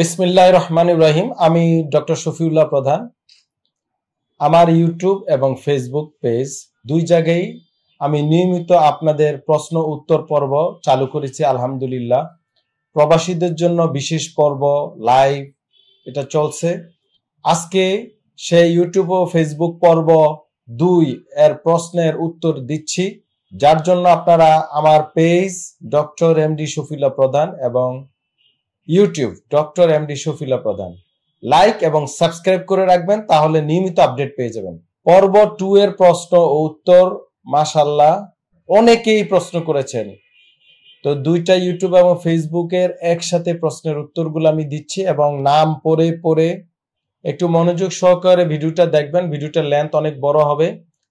বিসমিল্লাহ রহমান ইব্রাহিম আমি ডক্টর শফিউল্লাহ প্রধান আমার ইউটিউব এবং ফেসবুক পেজ দুই জায়গায় আমি নিয়মিত আপনাদের প্রশ্ন উত্তর পর্ব চালু করেছি আলহামদুলিল্লাহ প্রবাসীদের জন্য বিশেষ পর্ব লাইভ এটা চলছে আজকে সে ইউটিউব ও ফেসবুক পর্ব দুই এর প্রশ্নের উত্তর দিচ্ছি যার জন্য আপনারা আমার page doctor M D Shafila Pradhan এবং YouTube doctor M D Shafila Pradhan like এবং সাবস্ক্রাইব করে রাখবেন তাহলে নিয়মিত আপডেট পেয়ে যাবেন পর্ব টু এর প্রশ্ন ও উত্তর মাসাল্লাহ অনেকেই প্রশ্ন করেছেন তো দুইটা ইউটিউব এবং ফেসবুকের একসাথে প্রশ্নের উত্তরগুলো আমি দিচ্ছি এবং নাম পড়ে পড়ে একটু মনোযোগ সহকারে ভিডিওটা দেখবেন ভিডিওটার লেন্থ অনেক বড় হবে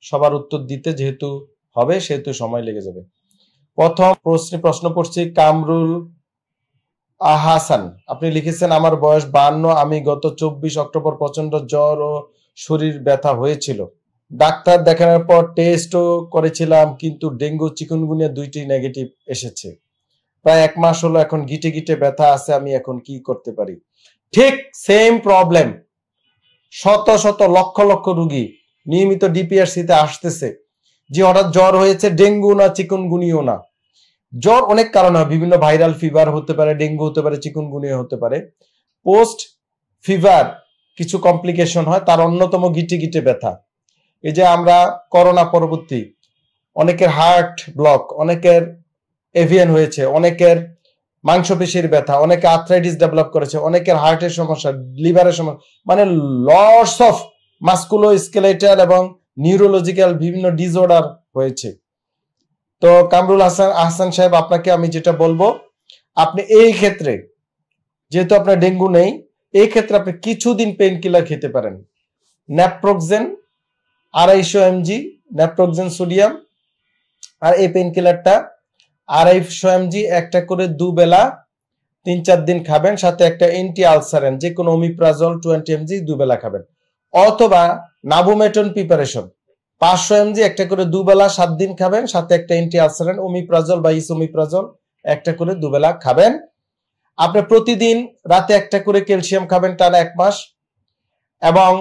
সবার উত্তর দিতে যেহেতু হবে সেহেতু সময় লেগে যাবে প্রথম প্রশ্নে প্রশ্ন করছি কামরুল আহাসান আপনি লিখেছেন আমার বয়স বান্ন আমি গত চব্বিশ অক্টোবর প্রচন্ড জ্বর ও শরীর ব্যথা হয়েছিল ডাক্তার দেখানোর পর টেস্টও করেছিলাম কিন্তু ডেঙ্গু চিকুনগুনিয়া দুইটি নেগেটিভ এসেছে প্রায় এক মাস হলো এখন গিটে গিটে ব্যথা আছে আমি এখন কি করতে পারি ঠিক সেম প্রবলেম শত শত লক্ষ লক্ষ রুগী নিয়মিত ডিপিআরসিতে আসতেছে যে হঠাৎ জ্বর হয়েছে ডেঙ্গু না চিকুনগুনিও না জ্বর অনেক কারণ হয় বিভিন্ন ভাইরাল ফিভার হতে পারে ডেঙ্গু হতে পারে চিকুনগুনিয়া হতে পারে পোস্ট ফিভার কিছু কমপ্লিকেশন হয় তার অন্যতম গিটে গিটে ব্যথা এই যে আমরা করোনা পরবর্তী অনেকের হার্ট ব্লক অনেকের এভিয়ান হয়েছে অনেকের মাংসপেশির ব্যথা অনেকে আর্থ্রাইটিস ডেভেলপ করেছে অনেকের হার্টের সমস্যা লিভারের সমস্যা মানে লস অফ মাস্কুলো স্কেলেটাল এবং নিউরোলজিক্যাল বিভিন্ন ডিসঅর্ডার হয়েছে তো কামরুল হাসান আহসান সাহেব আপনাকে আমি যেটা বলবো আপনি এই ক্ষেত্রে যেহেতু আপনার ডেঙ্গু নেই এই ক্ষেত্রে আপনি কিছুদিন পেন কিলার খেতে পারেন ন্যাপ্রোক্সেন আড়াইশো এমজি ন্যাপ্রোক্সেন সোডিয়াম আর এই পেন কিলারটা আড়াইশো এমজি একটা করে দুবেলা তিন চার দিন খাবেন সাথে একটা এন্টি আলসারেন যে কোনো ওমিপ্রাজল টোয়েন্টি এমজি দুবেলা খাবেন অথবা নাভোমেটন প্রিপারেশন পাঁচশো এমজি একটা করে দুবেলা সাত দিন খাবেন সাথে একটা এন্টি অ্যান্টিঅক্সিডেন্ট ওমিপ্রাজল বা ইসোমিপ্রাজল একটা করে দুবেলা খাবেন আপনি প্রতিদিন রাতে একটা করে ক্যালসিয়াম খাবেন টানা এক মাস এবং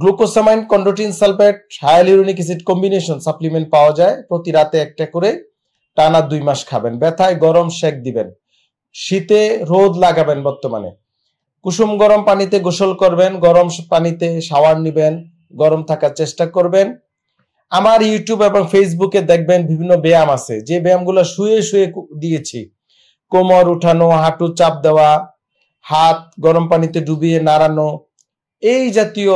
glucosamine chondroitin sulphate hyaluronic acid combination supplement পাওয়া যায় প্রতি রাতে একটা করে টানা দুই মাস খাবেন ব্যথায় গরম শেক দিবেন শীতে রোদ লাগাবেন বর্তমানে কুসুম গরম পানিতে গোসল করবেন গরম পানিতে শাওয়ার নেবেন গরম থাকার চেষ্টা করবেন আমার ইউটিউব এবং ফেসবুকে দেখবেন বিভিন্ন ব্যায়াম আছে যে ব্যায়ামগুলো শুয়ে শুয়ে দিয়েছি কোমর উঠানো হাঁটু চাপ দেওয়া হাত গরম পানিতে ডুবিয়ে নাড়ানো এই জাতীয়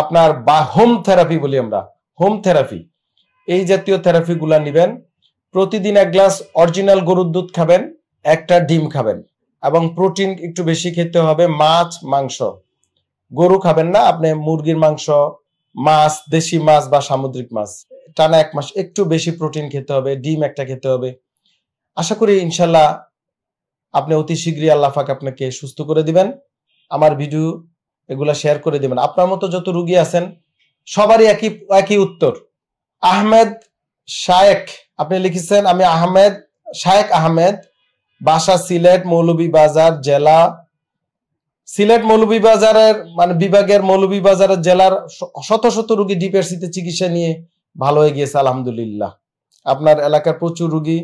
আপনার বা হোম থেরাপি বলি আমরা হোম থেরাপি এই জাতীয় থেরাপিগুলা নেবেন প্রতিদিন এক গ্লাস অরিজিনাল গরুর দুধ খাবেন একটা ডিম খাবেন এবং প্রোটিন একটু বেশি খেতে হবে মাছ মাংস গরু খাবেন না আপনি মুরগির মাংস মাছ দেশি মাছ বা সামুদ্রিক মাছ টানা এক মাস একটু বেশি প্রোটিন খেতে হবে ডিম একটা খেতে হবে আশা করি ইনশাল্লাহ আপনি অতি শীঘ্রই আল্লাহ আপনাকে সুস্থ করে দিবেন আমার ভিডিও এগুলা শেয়ার করে দিবেন আপনার মতো যত রুগী আছেন সবারই একই একই উত্তর আহমেদ শায়েক আপনি লিখেছেন আমি আহমেদ শায়েক আহমেদ বাসা সিলেট মৌলভী বাজার জেলা সিলেট মৌলভীবাজারের মানে বিভাগের মৌলভীবাজারের জেলার শত শত রুগী ডিপিআরসিতে চিকিৎসা নিয়ে ভালো হয়ে গিয়েছে আলহামদুলিল্লাহ আপনার এলাকার প্রচুর রুগী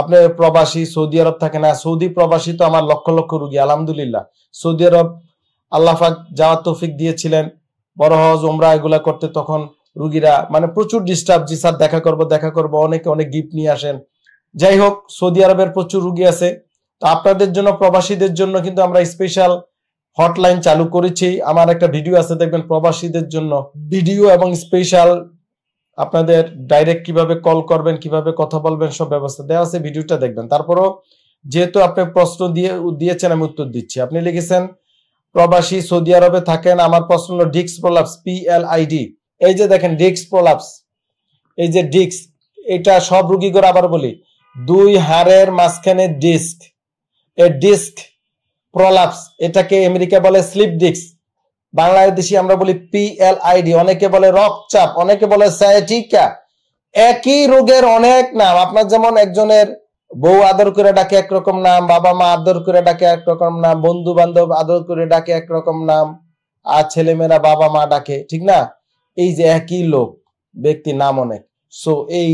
আপনার প্রবাসী সৌদি আরব থাকে না সৌদি প্রবাসী তো আমার লক্ষ লক্ষ রুগী আলহামদুলিল্লাহ সৌদি আরব আল্লাহাক যাওয়ার তৌফিক দিয়েছিলেন বড় হজ ওমরা এগুলা করতে তখন রুগীরা মানে প্রচুর ডিস্টার্ব জি স্যার দেখা করব দেখা করব অনেকে অনেক গিফট নিয়ে আসেন যাই হোক সৌদি আরবের প্রচুর রুগী আছে তো আপনাদের জন্য প্রবাসীদের জন্য কিন্তু আমরা স্পেশাল হটলাইন চালু করেছি আমার একটা ভিডিও আছে দেখবেন প্রবাসীদের জন্য ভিডিও এবং স্পেশাল আপনাদের ডাইরেক্ট কিভাবে কল করবেন কিভাবে কথা বলবেন সব ব্যবস্থা দেওয়া আছে ভিডিওটা দেখবেন তারপরও যেহেতু আপনি প্রশ্ন দিয়ে দিয়েছেন আমি উত্তর দিচ্ছি আপনি লিখেছেন প্রবাসী সৌদি আরবে থাকেন আমার প্রশ্ন হলো ডিক্স প্রলাপস ডি এই যে দেখেন ডিক্স প্রলাপস এই যে ডিক্স এটা সব রুগী করে আবার বলি দুই হাড়ের মাঝখানে ডিস্ক এ ডিস্ক প্রলাপস এটাকে আমেরিকা বলে স্লিপ ডিক্স বাংলাদেশি আমরা বলি পিএলআইডি অনেকে বলে রকচাপ অনেকে বলে সায়াটিকা একই রোগের অনেক নাম আপনার যেমন একজনের বউ আদর করে ডাকে একরকম নাম বাবা মা আদর করে ডাকে একরকম নাম বন্ধু বান্ধব আদর করে ডাকে একরকম নাম আর ছেলেমেয়েরা বাবা মা ডাকে ঠিক না এই যে একই লোক ব্যক্তির নাম অনেক সো এই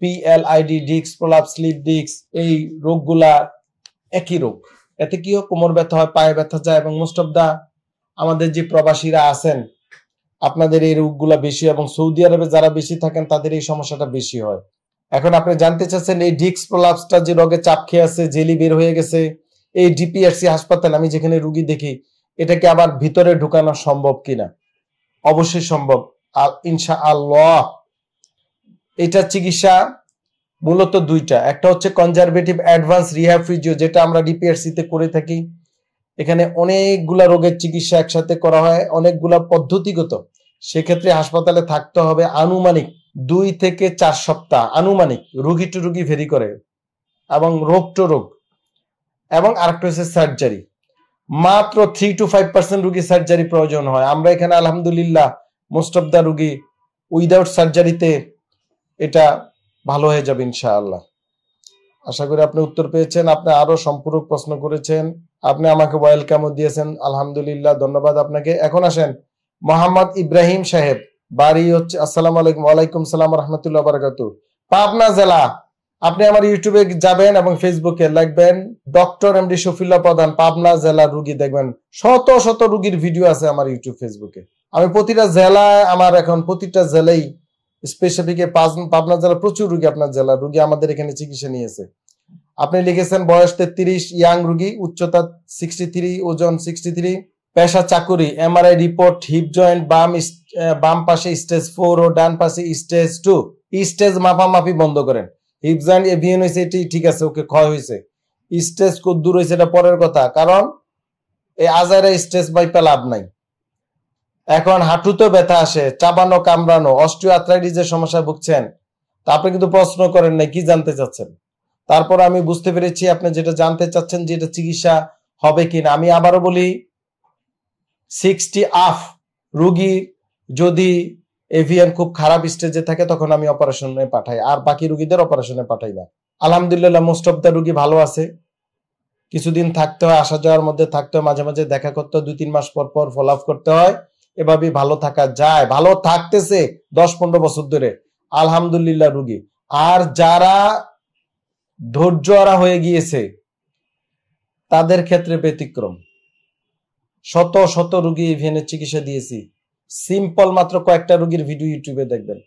পিএলআইডি ডিক্স প্রলাপ স্লিপ ডিক্স এই রোগগুলা একই রোগ এতে কিও কোমর ব্যথা হয় পায়ে ব্যথা যায় এবং মোস্ট অফ দা আমাদের যে প্রবাসীরা আছেন আপনাদের এই রোগগুলা বেশি এবং সৌদি আরবে যারা বেশি থাকেন তাদের এই সমস্যাটা বেশি হয় এখন আপনি জানতে চাচ্ছেন এই ডিক্স প্রলাপসটা যে রোগে চাপ খেয়ে আছে জেলি বের হয়ে গেছে এই ডিপিআরসি হাসপাতাল আমি যেখানে রুগী দেখি এটাকে আবার ভিতরে ঢুকানো সম্ভব কিনা অবশ্যই সম্ভব আর ইনশা আল্লাহ এটা চিকিৎসা মূলত দুইটা একটা হচ্ছে কনজারভেটিভ অ্যাডভান্স রিহ্যাব ফিজিও যেটা আমরা তে করে থাকি এখানে অনেকগুলা রোগের চিকিৎসা একসাথে করা হয় অনেকগুলা পদ্ধতিগত সেক্ষেত্রে হাসপাতালে থাকতে হবে আনুমানিক দুই থেকে চার সপ্তাহ আনুমানিক রুগী টু রুগী ভেরি করে এবং রোগ টু রোগ এবং আরেকটা হচ্ছে সার্জারি মাত্র থ্রি টু ফাইভ পার্সেন্ট রুগী সার্জারি প্রয়োজন হয় আমরা এখানে আলহামদুলিল্লাহ মোস্ট অফ দ্য রুগী উইদাউট সার্জারিতে এটা ভালো হয়ে যাবে ইনশাআল্লাহ আশা করি আপনি উত্তর পেয়েছেন আপনি আরো সম্পূরক প্রশ্ন করেছেন আপনি আমাকে ওয়েলকামও দিয়েছেন আলহামদুলিল্লাহ ধন্যবাদ আপনাকে এখন আসেন মোহাম্মদ ইব্রাহিম সাহেব বাড়ি হচ্ছে আসসালাম আলাইকুম ওয়ালাইকুম সালাম রহমতুল্লাহ বারাকাতু পাবনা জেলা আপনি আমার ইউটিউবে যাবেন এবং ফেসবুকে লাগবেন doctor M D Shafila Pradhan Pabna জেলার রুগী দেখবেন শত শত রুগীর ভিডিও আছে আমার ইউটিউব ফেসবুকে আমি প্রতিটা জেলায় আমার এখন প্রতিটা জেলায় স্পেশালিকে পাবনা জেলা প্রচুর রুগী আপনার জেলা রুগী আমাদের এখানে চিকিৎসা নিয়েছে আপনি লিখেছেন বয়স তেত্রিশ ইয়াং রুগী উচ্চতা সিক্সটি থ্রি ওজন সিক্সটি থ্রি পেশা চাকুরি এমআরআই রিপোর্ট হিপ জয়েন্ট বাম বাম পাশে স্টেজ ফোর ও ডান পাশে স্টেজ টু স্টেজ মাপামাপি বন্ধ করেন হিপ জয়েন্ট এভিএন হয়েছে এটি ঠিক আছে ওকে ক্ষয় হয়েছে স্টেজ কদ্দূর হয়েছে এটা পরের কথা কারণ এই আজারে স্টেজ বাই লাভ নাই এখন হাঁটুতে ব্যথা আসে চাবানো কামড়ানো অস্ট্রিও আর্থ্রাইটিসের সমস্যা ভুগছেন তা আপনি কিন্তু প্রশ্ন করেন নাই কি জানতে চাচ্ছেন তারপর আমি বুঝতে পেরেছি আপনি যেটা জানতে চাচ্ছেন যে এটা চিকিৎসা হবে কিনা আমি আবারও বলি সিক্সটি আফ রুগীর যদি এভিয়ান খুব খারাপ স্টেজে থাকে তখন আমি অপারেশনে পাঠাই আর বাকি রুগীদের অপারেশনে পাঠাই না আলহামদুলিল্লাহ মোস্ট অফ দ্য রুগী ভালো আছে কিছুদিন থাকতে হয় আসা যাওয়ার মধ্যে থাকতে হয় মাঝে মাঝে দেখা করতে হয় দুই তিন মাস পর পর ফলাফ করতে হয় এভাবে ভালো থাকা যায় ভালো থাকতেছে দশ পনেরো বছর ধরে আলহামদুলিল্লাহ রুগী আর যারা ধৈর্য হয়ে গিয়েছে তাদের ক্ষেত্রে ব্যতিক্রম শত শত রুগী ভেনে চিকিৎসা দিয়েছি সিম্পল মাত্র কয়েকটা রুগীর ভিডিও ইউটিউবে দেখবেন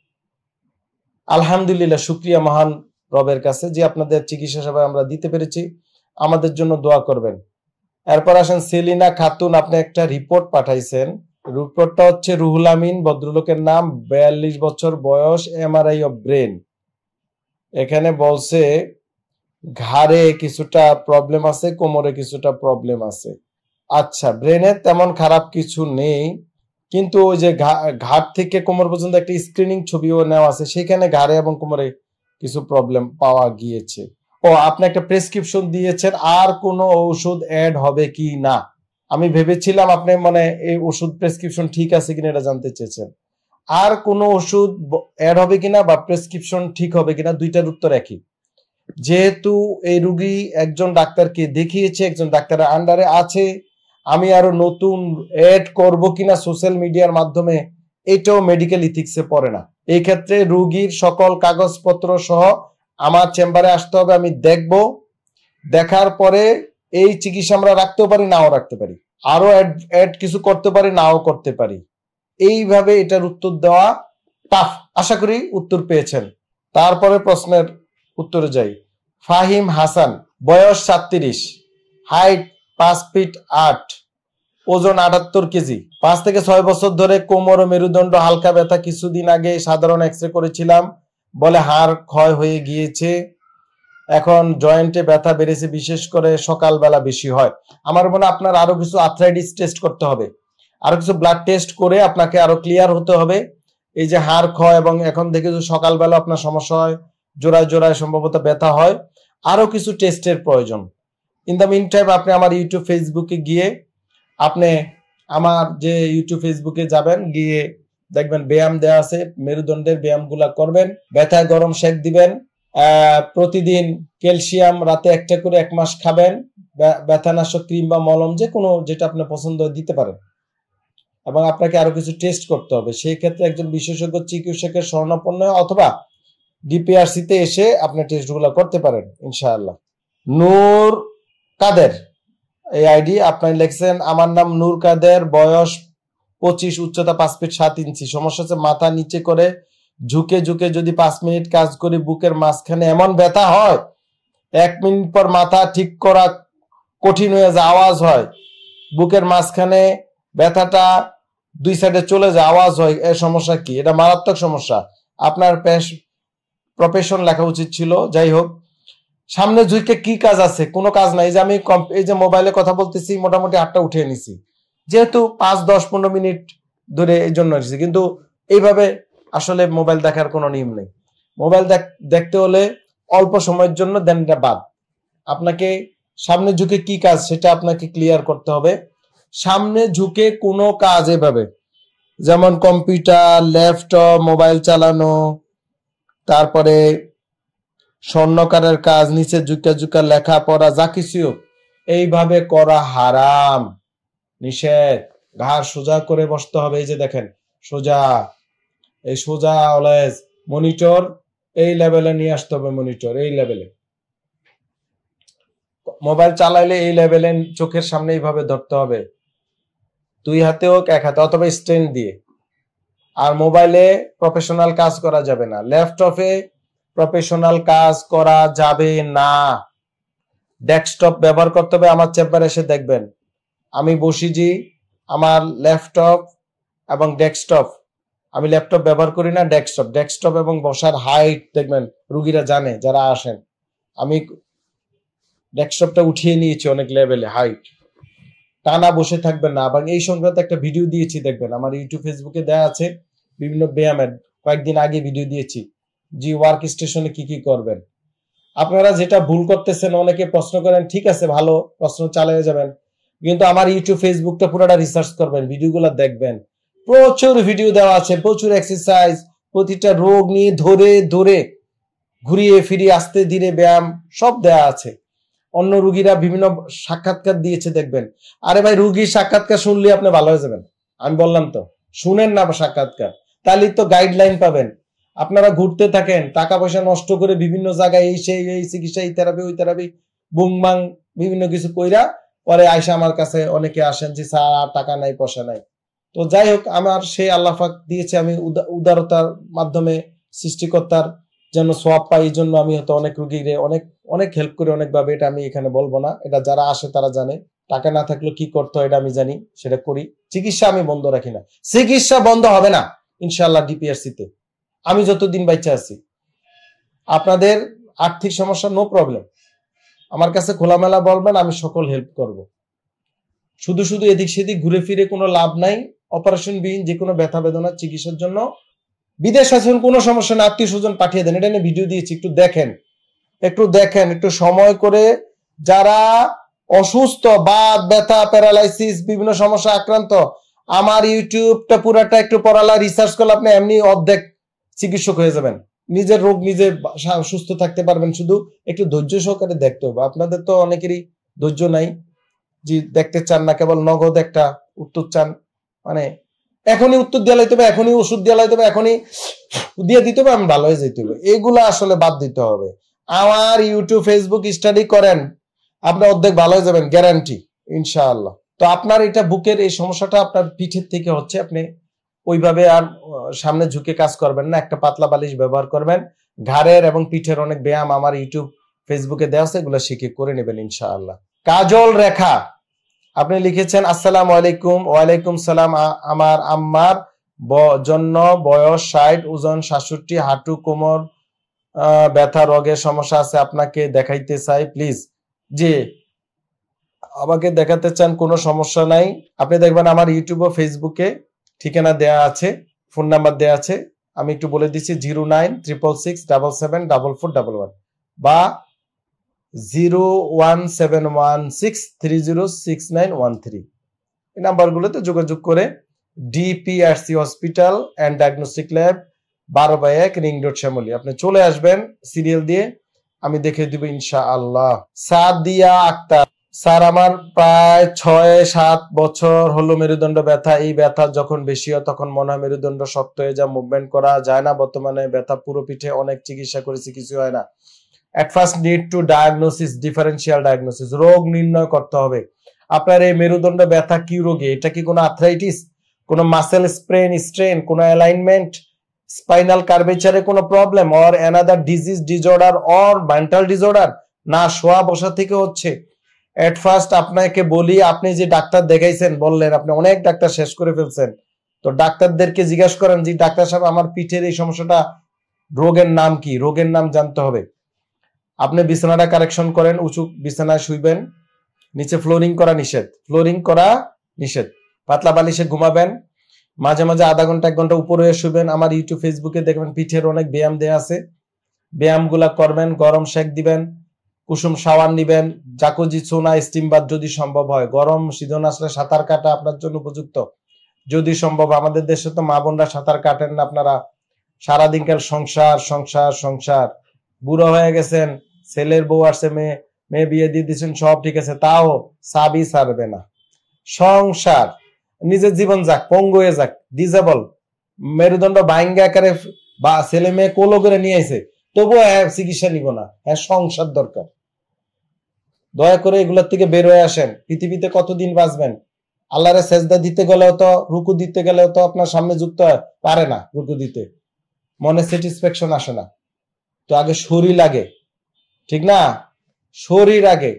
আলহামদুলিল্লাহ শুক্রিয়া মহান রবের কাছে যে আপনাদের চিকিৎসা সেবা আমরা দিতে পেরেছি আমাদের জন্য দোয়া করবেন এরপর আসেন সেলিনা খাতুন আপনি একটা রিপোর্ট পাঠাইছেন রুটপটটা হচ্ছে রুহুল আমিন ভদ্রলোকের নাম বিয়াল্লিশ বছর বয়স এমআরআই অফ ব্রেন এখানে বলছে ঘাড়ে কিছুটা প্রবলেম আছে কোমরে কিছুটা প্রবলেম আছে আচ্ছা ব্রেনের তেমন খারাপ কিছু নেই কিন্তু ওই যে ঘাট থেকে কোমর পর্যন্ত একটা স্ক্রিনিং ছবিও নেওয়া আছে সেখানে ঘাড়ে এবং কোমরে কিছু প্রবলেম পাওয়া গিয়েছে ও আপনি একটা প্রেসক্রিপশন দিয়েছেন আর কোনো ঔষধ অ্যাড হবে কি না আমি ভেবেছিলাম আপনি মানে এই ওষুধ প্রেসক্রিপশন ঠিক আছে কিনা এটা জানতে চেয়েছেন আর কোনো ওষুধ অ্যাড হবে কিনা বা প্রেসক্রিপশন ঠিক হবে কিনা দুইটার উত্তর একই যেহেতু এই রুগী একজন ডাক্তারকে দেখিয়েছে একজন ডাক্তারের আন্ডারে আছে আমি আরো নতুন অ্যাড করব কিনা সোশ্যাল মিডিয়ার মাধ্যমে এটাও মেডিকেল ইথিক্সে পড়ে না এই ক্ষেত্রে রুগীর সকল কাগজপত্র সহ আমার চেম্বারে আসতে হবে আমি দেখব দেখার পরে এই চিকিৎসা আমরা রাখতেও পারি নাও রাখতে পারি আরো অ্যাড কিছু করতে পারি নাও করতে পারি এইভাবে এটার উত্তর দেওয়া টাফ আশা করি উত্তর পেয়েছেন তারপরে প্রশ্নের উত্তরে যাই ফাহিম হাসান বয়স সাতত্রিশ হাইট পাঁচ ফিট আট ওজন আটাত্তর কেজি পাঁচ থেকে ছয় বছর ধরে কোমর ও মেরুদণ্ড হালকা ব্যথা কিছুদিন আগে সাধারণ এক্স করেছিলাম বলে হাড় ক্ষয় হয়ে গিয়েছে এখন জয়েন্টে ব্যথা বেড়েছে বিশেষ করে সকালবেলা বেশি হয় আমার মনে আপনার আরো কিছু আর্থ্রাইটিস টেস্ট করতে হবে আরো কিছু ব্লাড টেস্ট করে আপনাকে আরো ক্লিয়ার হতে হবে এই যে হাড় ক্ষয় এবং এখন থেকে যে সকালবেলা আপনার সমস্যা হয় জোড়ায় জোড়ায় সম্ভবত ব্যথা হয় আরো কিছু টেস্টের প্রয়োজন ইন দ্য মিন টাইম আপনি আমার ইউটিউব ফেসবুকে গিয়ে আপনি আমার যে ইউটিউব ফেসবুকে যাবেন গিয়ে দেখবেন ব্যায়াম দেওয়া আছে মেরুদণ্ডের ব্যায়ামগুলা করবেন ব্যথায় গরম শেক দিবেন প্রতিদিন ক্যালসিয়াম রাতে একটা করে এক মাস খাবেন ব্যথানাশক ক্রিম বা মলম যে কোনো যেটা আপনার পছন্দ দিতে পারেন এবং আপনাকে আরো কিছু টেস্ট করতে হবে সেই ক্ষেত্রে একজন বিশেষজ্ঞ চিকিৎসকের স্বর্ণাপন্ন অথবা ডিপিআরসি তে এসে আপনি টেস্টগুলো করতে পারেন ইনশাআল্লাহ নূর কাদের এই আইডি আপনি লিখছেন আমার নাম নূর কাদের বয়স পঁচিশ উচ্চতা পাঁচ ফিট সাত ইঞ্চি সমস্যা হচ্ছে মাথা নিচে করে ঝুঁকে ঝুঁকে যদি পাঁচ মিনিট কাজ করি বুকের মাঝখানে এমন ব্যথা হয় এক মিনিট পর মাথা ঠিক করা কঠিন হয়ে যায় আওয়াজ হয় বুকের মাঝখানে ব্যথাটা দুই সাইডে চলে যায় আওয়াজ হয় এ সমস্যা কি এটা মারাত্মক সমস্যা আপনার প্রফেশন লেখা উচিত ছিল যাই হোক সামনে ঝুঁকে কি কাজ আছে কোনো কাজ নাই যে আমি এই যে মোবাইলে কথা বলতেছি মোটামুটি আটটা উঠে নিছি যেহেতু পাঁচ দশ পনেরো মিনিট ধরে এই জন্য এসেছি কিন্তু এইভাবে আসলে মোবাইল দেখার কোনো নিয়ম নেই মোবাইল দেখতে হলে অল্প সময়ের জন্য দেন এটা বাদ আপনাকে সামনে ঝুঁকে কি কাজ সেটা আপনাকে ক্লিয়ার করতে হবে সামনে ঝুঁকে কোনো কাজ এভাবে যেমন কম্পিউটার ল্যাপটপ মোবাইল চালানো তারপরে স্বর্ণকারের কাজ নিচে ঝুঁকা ঝুঁকা লেখা পড়া যা কিছু এইভাবে করা হারাম নিষেধ ঘাড় সোজা করে বসতে হবে এই যে দেখেন সোজা এই সোজা অলয়েজ মনিটর এই লেভেলে নিয়ে আসতে হবে মনিটর এই লেভেলে মোবাইল চালাইলে এই লেভেলে চোখের সামনে এইভাবে ধরতে হবে দুই হাতে হোক এক হাতে অথবা স্ট্যান্ড দিয়ে আর মোবাইলে প্রফেশনাল কাজ করা যাবে না ল্যাপটপে প্রফেশনাল কাজ করা যাবে না ডেস্কটপ ব্যবহার করতে হবে আমার চেম্বারে এসে দেখবেন আমি বসিজি আমার ল্যাপটপ এবং ডেস্কটপ আমি ল্যাপটপ ব্যবহার করি না ডেস্কটপ ডেস্কটপ এবং বসার হাইট দেখবেন রুগীরা জানে যারা আসেন আমি ডেস্কটপটা উঠিয়ে নিয়েছি অনেক লেভেলে হাইট টানা বসে থাকবেন না এবং এই সংক্রান্ত একটা ভিডিও দিয়েছি দেখবেন আমার ইউটিউব ফেসবুকে দেয়া আছে বিভিন্ন ব্যায়ামের কয়েকদিন আগে ভিডিও দিয়েছি জি ওয়ার্ক স্টেশনে কি কি করবেন আপনারা যেটা ভুল করতেছেন অনেকে প্রশ্ন করেন ঠিক আছে ভালো প্রশ্ন চালিয়ে যাবেন কিন্তু আমার ইউটিউব ফেসবুকটা পুরোটা রিসার্চ করবেন ভিডিওগুলো দেখবেন প্রচুর ভিডিও দেওয়া আছে প্রচুর এক্সারসাইজ প্রতিটা রোগ নিয়ে ধরে ধরে ঘুরিয়ে ফিরিয়ে আসতে দিনে ব্যায়াম সব দেয়া আছে অন্য রুগীরা বিভিন্ন সাক্ষাৎকার দিয়েছে দেখবেন আরে ভাই রুগীর সাক্ষাৎকার শুনলে আপনি ভালো হয়ে যাবেন আমি বললাম তো শুনেন না সাক্ষাৎকার তাহলে তো গাইডলাইন পাবেন আপনারা ঘুরতে থাকেন টাকা পয়সা নষ্ট করে বিভিন্ন জায়গায় এই সেই এই চিকিৎসা এই থেরাপি ওই থেরাপি বুংবাং বিভিন্ন কিছু কইরা পরে আইসা আমার কাছে অনেকে আসেন যে স্যার টাকা নাই পয়সা নাই তো যাই হোক আমার সেই আল্লাহাক দিয়েছে আমি উদারতার মাধ্যমে সৃষ্টিকর্তার যেন সোয়াব পাই এই জন্য আমি হয়তো অনেক রুগীরে অনেক অনেক হেল্প করে অনেকভাবে এটা আমি এখানে বলবো না এটা যারা আসে তারা জানে টাকা না থাকলে কি করতে হয় এটা আমি জানি সেটা করি চিকিৎসা আমি বন্ধ রাখি না চিকিৎসা বন্ধ হবে না ইনশাল্লাহ ডিপিআরসিতে আমি যতদিন বাইচে আছি আপনাদের আর্থিক সমস্যা নো প্রবলেম আমার কাছে খোলামেলা বলবেন আমি সকল হেল্প করব শুধু শুধু এদিক সেদিক ঘুরে ফিরে কোনো লাভ নাই অপারেশনবিহীন যে কোনো ব্যথা বেদনার চিকিৎসার জন্য বিদেশ আছেন কোনো সমস্যা না আত্মীয় স্বজন পাঠিয়ে দেন এটা নিয়ে ভিডিও দিয়েছি একটু দেখেন একটু দেখেন একটু সময় করে যারা অসুস্থ বাদ ব্যথা প্যারালাইসিস বিভিন্ন সমস্যা আক্রান্ত আমার ইউটিউবটা পুরাটা একটু পড়ালা রিসার্চ করলে আপনি এমনি অর্ধেক চিকিৎসক হয়ে যাবেন নিজের রোগ নিজে সুস্থ থাকতে পারবেন শুধু একটু ধৈর্য সহকারে দেখতে হবে আপনাদের তো অনেকেরই ধৈর্য নাই যে দেখতে চান না কেবল নগদ একটা উত্তর চান মানে এখনই উত্তর দেওয়া লাগতে হবে এখনই ওষুধ দেওয়া লাগতে হবে এখনই দিয়ে দিতে হবে আমি ভালো হয়ে যেতে হবে এগুলা আসলে বাদ দিতে হবে আমার ইউটিউব ফেসবুক স্টাডি করেন আপনি অর্ধেক ভালো হয়ে যাবেন গ্যারান্টি ইনশাআল্লাহ তো আপনার এটা বুকের এই সমস্যাটা আপনার পিঠের থেকে হচ্ছে আপনি ওইভাবে আর সামনে ঝুঁকে কাজ করবেন না একটা পাতলা বালিশ ব্যবহার করবেন ঘাড়ের এবং পিঠের অনেক ব্যায়াম আমার ইউটিউব ফেসবুকে দেওয়া আছে এগুলো শিখে করে নেবেন ইনশাআল্লাহ কাজল রেখা আপনি লিখেছেন আসসালাম আলাইকুম ওয়ালাইকুম সালাম আমার আম্মার জন্য বয়স ষাট ওজন সাতষট্টি হাঁটু কোমর ব্যথা রোগের সমস্যা আছে আপনাকে দেখাইতে চাই প্লিজ জি আমাকে দেখাতে চান কোনো সমস্যা নাই আপনি দেখবেন আমার ইউটিউব ও ফেসবুকে ঠিকানা দেয়া আছে ফোন নাম্বার দেয়া আছে আমি একটু বলে দিচ্ছি zero nine triple six double seven double four double one বা জিরো এই নাম্বারগুলোতে যোগাযোগ করে ডিপিআরসি হসপিটাল অ্যান্ড ল্যাব বারো বাই এক রিং রোড আপনি চলে আসবেন সিরিয়াল দিয়ে আমি দেখে দিব ইনশা আল্লাহ সাদিয়া আক্তার স্যার আমার প্রায় ছয় সাত বছর হলো মেরুদণ্ড ব্যথা এই ব্যথা যখন বেশি হয় তখন মনে হয় মেরুদণ্ড শক্ত হয়ে যা মুভমেন্ট করা যায় না বর্তমানে ব্যথা পুরো পিঠে অনেক চিকিৎসা করেছি কিছু হয় না at first need to diagnosis differential diagnosis রোগ নির্ণয় করতে হবে আপনার এই মেরুদণ্ড ব্যথা কি রোগে এটা কি কোনো আর্থ্রাইটিস কোনো মাসেল স্প্রেন স্ট্রেন কোনো অ্যালাইনমেন্ট স্পাইনাল কার্ভেচারে কোনো problem or another disease disorder or mental disorder না শোয়া বসা থেকে হচ্ছে অ্যাট ফার্স্ট আপনাকে বলি আপনি যে ডাক্তার দেখাইছেন বললেন আপনি অনেক ডাক্তার শেষ করে ফেলছেন তো ডাক্তারদেরকে জিজ্ঞাসা করেন যে ডাক্তার সাহেব আমার পিঠের এই সমস্যাটা রোগের নাম কি রোগের নাম জানতে হবে আপনি বিছানাটা কারেকশন করেন উঁচু বিছানায় শুইবেন নিচে ফ্লোরিং করা নিষেধ ফ্লোরিং করা নিষেধ পাতলা বালিশে ঘুমাবেন মাঝে মাঝে আধা ঘন্টা এক ঘন্টা উপরে শুবেন আমার ইউটিউব ফেসবুকে দেখবেন পিঠের অনেক ব্যায়াম দেওয়া আছে ব্যায়ামগুলা করবেন গরম শেক দিবেন কুসুম সাওয়ার নিবেন জাকুজি সোনা স্টিম বাদ যদি সম্ভব হয় গরম সিজন আসলে সাঁতার কাটা আপনার জন্য উপযুক্ত যদি সম্ভব আমাদের দেশে তো মা বোনরা সাঁতার কাটেন না আপনারা সারাদিনকার সংসার সংসার সংসার বুড়ো হয়ে গেছেন ছেলের বউ আসছে মেয়ে মেয়ে বিয়ে দিয়ে দিচ্ছেন সব ঠিক আছে তাও সাবি সারবে না সংসার নিজের জীবন যাক পঙ্গু হয়ে যাক ডিজেবল মেরুদণ্ড ভাঙ্গা আকারে বা ছেলে মেয়ে কোলো করে নিয়ে আসে তবুও হ্যাঁ চিকিৎসা নিব না হ্যাঁ সংসার দরকার দয়া করে এগুলোর থেকে বের হয়ে আসেন পৃথিবীতে কতদিন বাঁচবেন রে সেজদা দিতে গেলেও তো রুকু দিতে গেলেও তো আপনার সামনে যুক্ত পারে না রুকু দিতে মনে স্যাটিসফ্যাকশন আসে না তো আগে শরীর লাগে ঠিক না শরীর আগে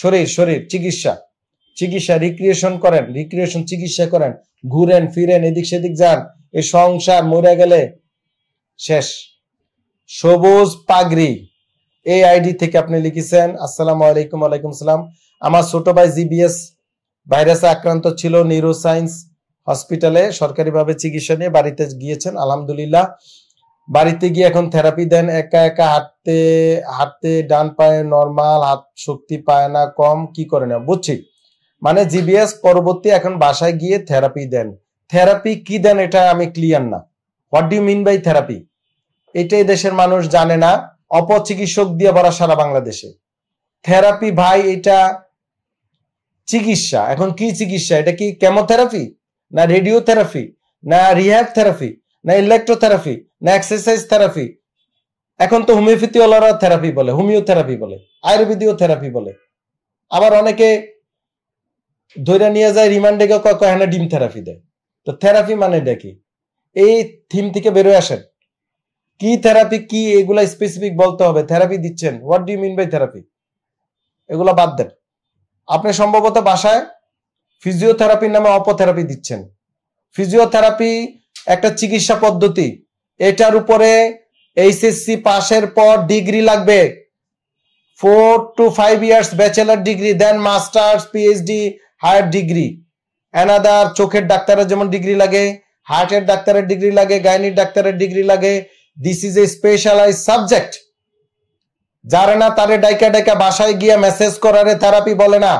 শরীর শরীর চিকিৎসা চিকিৎসা রিক্রিয়েশন করেন রিক্রিয়েশন চিকিৎসা করেন ঘুরেন ফিরেন এদিক সেদিক যান এই সংসার মরে গেলে শেষ সবুজ পাগড়ি এই আইডি থেকে আপনি লিখেছেন আসসালামু আলাইকুম আলাইকুম সালাম আমার ছোট ভাই জিবিএস ভাইরাসে আক্রান্ত ছিল সায়েন্স হসপিটালে সরকারিভাবে চিকিৎসা নিয়ে বাড়িতে গিয়েছেন আলহামদুলিল্লাহ বাড়িতে গিয়ে এখন থেরাপি দেন একা একা হাঁটতে হাঁটতে ডান পায়ে নর্মাল হাত শক্তি পায় না কম কি করে না বুঝছি মানে জিবিএস পরবর্তী এখন বাসায় গিয়ে থেরাপি দেন থেরাপি কি দেন এটা আমি ক্লিয়ার না what do mean by therapy এটাই দেশের মানুষ জানে না অপচিকিৎসক দিয়ে ভরা সারা বাংলাদেশে থেরাপি ভাই এটা চিকিৎসা এখন কি চিকিৎসা এটা কি কেমোথেরাপি না রেডিওথেরাপি না রিহ্যাব থেরাপি না ইলেকট্রোথেরাপি না এক্সারসাইজ থেরাপি এখন তো হোমিওপ্যাথিওয়ালারা থেরাপি বলে হোমিওথেরাপি বলে আয়ুর্বেদীয় থেরাপি বলে আবার অনেকে ধৈরা নিয়ে যায় রিমান্ডে কয় কয় ডিম থেরাপি দেয় তো থেরাপি মানে এটা এই থিম থেকে বেরোয় আসেন কি থেরাপি কি এগুলা স্পেসিফিক বলতে হবে থেরাপি দিচ্ছেন what do mean by therapy এগুলা বাদ দেন আপনি সম্ভবত বাসায় ফিজিওথেরাপির নামে অপোথেরাপি দিচ্ছেন ফিজিওথেরাপি একটা চিকিৎসা পদ্ধতি এটার উপরে এইচএসসি পাশের পর ডিগ্রি লাগবে four two five years bachelor degree then masters PhD higher degree another চোখের ডাক্তারের যেমন ডিগ্রি লাগে হার্টের ডাক্তারের ডিগ্রি লাগে গাইনির ডাক্তারের ডিগ্রি লাগে this is a specialise subject যারা না তারে ডাইকা ডাইকা বাসায় গিয়ে মেসেজ করারে থেরাপি বলে না